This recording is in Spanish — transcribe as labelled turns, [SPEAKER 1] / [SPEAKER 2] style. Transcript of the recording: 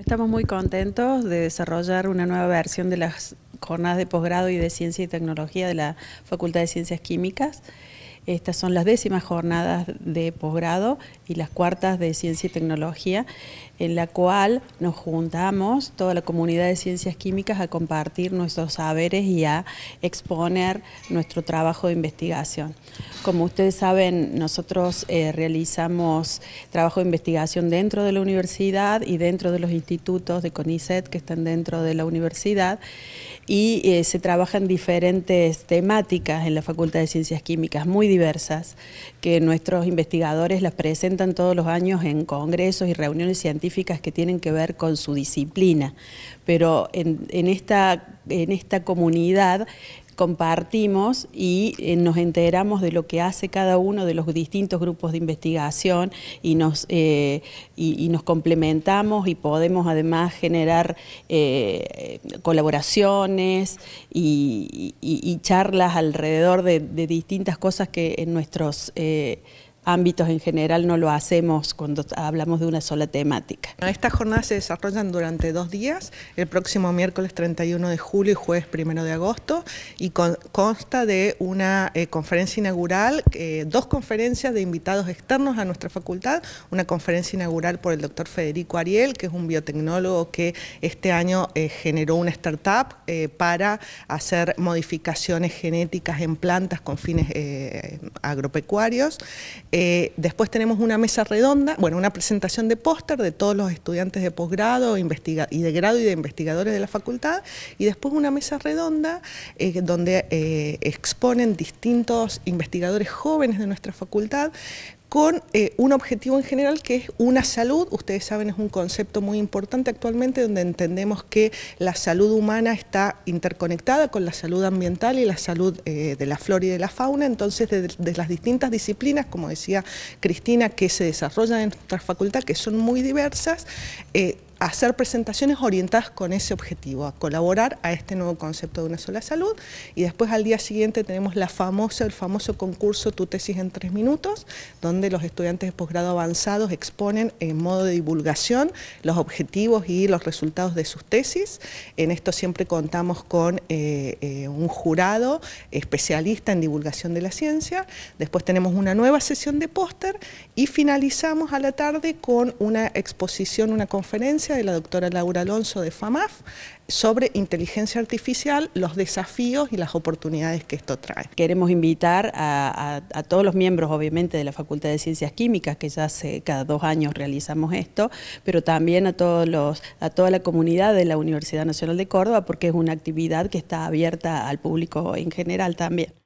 [SPEAKER 1] Estamos muy contentos de desarrollar una nueva versión de las jornadas de posgrado y de ciencia y tecnología de la Facultad de Ciencias Químicas. Estas son las décimas jornadas de posgrado y las cuartas de ciencia y tecnología, en la cual nos juntamos toda la comunidad de ciencias químicas a compartir nuestros saberes y a exponer nuestro trabajo de investigación. Como ustedes saben, nosotros eh, realizamos trabajo de investigación dentro de la universidad y dentro de los institutos de CONICET que están dentro de la universidad y eh, se trabajan diferentes temáticas en la Facultad de Ciencias Químicas, muy diversas que nuestros investigadores las presentan todos los años en congresos y reuniones científicas que tienen que ver con su disciplina. Pero en, esta, en esta comunidad compartimos y eh, nos enteramos de lo que hace cada uno de los distintos grupos de investigación y nos, eh, nos complementamos y podemos además generar eh, colaboraciones y, charlas alrededor de, distintas cosas que en nuestros ámbitos en general no lo hacemos cuando hablamos de una sola temática.
[SPEAKER 2] Estas jornadas se desarrollan durante dos días, el próximo miércoles 31 de julio y jueves 1 de agosto, y consta de una eh, conferencia inaugural, eh, dos conferencias de invitados externos a nuestra facultad, una conferencia inaugural por el doctor Federico Ariel, que es un biotecnólogo que este año eh, generó una startup para hacer modificaciones genéticas en plantas con fines agropecuarios, eh, después tenemos una mesa redonda, bueno, una presentación de póster de todos los estudiantes de posgrado y de grado y de investigadores de la facultad, y después una mesa redonda eh, donde eh, exponen distintos investigadores jóvenes de nuestra facultad con eh, un objetivo en general que es una salud. Ustedes saben, es un concepto muy importante actualmente donde entendemos que la salud humana está interconectada con la salud ambiental y la salud eh, de la flora y de la fauna. Entonces, de, las distintas disciplinas, como decía Cristina, que se desarrollan en nuestra facultad, que son muy diversas, eh, hacer presentaciones orientadas con ese objetivo, a colaborar a este nuevo concepto de una sola salud y después al día siguiente tenemos el famoso concurso Tu tesis en tres minutos, donde los estudiantes de posgrado avanzados exponen en modo de divulgación los objetivos y los resultados de sus tesis. En esto siempre contamos con eh, eh, un jurado especialista en divulgación de la ciencia, después tenemos una nueva sesión de póster y finalizamos a la tarde con una exposición, una conferencia de la doctora Laura Alonso de FAMAF sobre inteligencia artificial, los desafíos y las oportunidades que esto trae. Queremos invitar a, todos los miembros, obviamente, de la
[SPEAKER 1] Facultad de Ciencias Químicas, que ya hace cada dos años realizamos esto, pero también a, todos a toda la comunidad de la Universidad Nacional de Córdoba, porque es una actividad que está abierta al público en general también.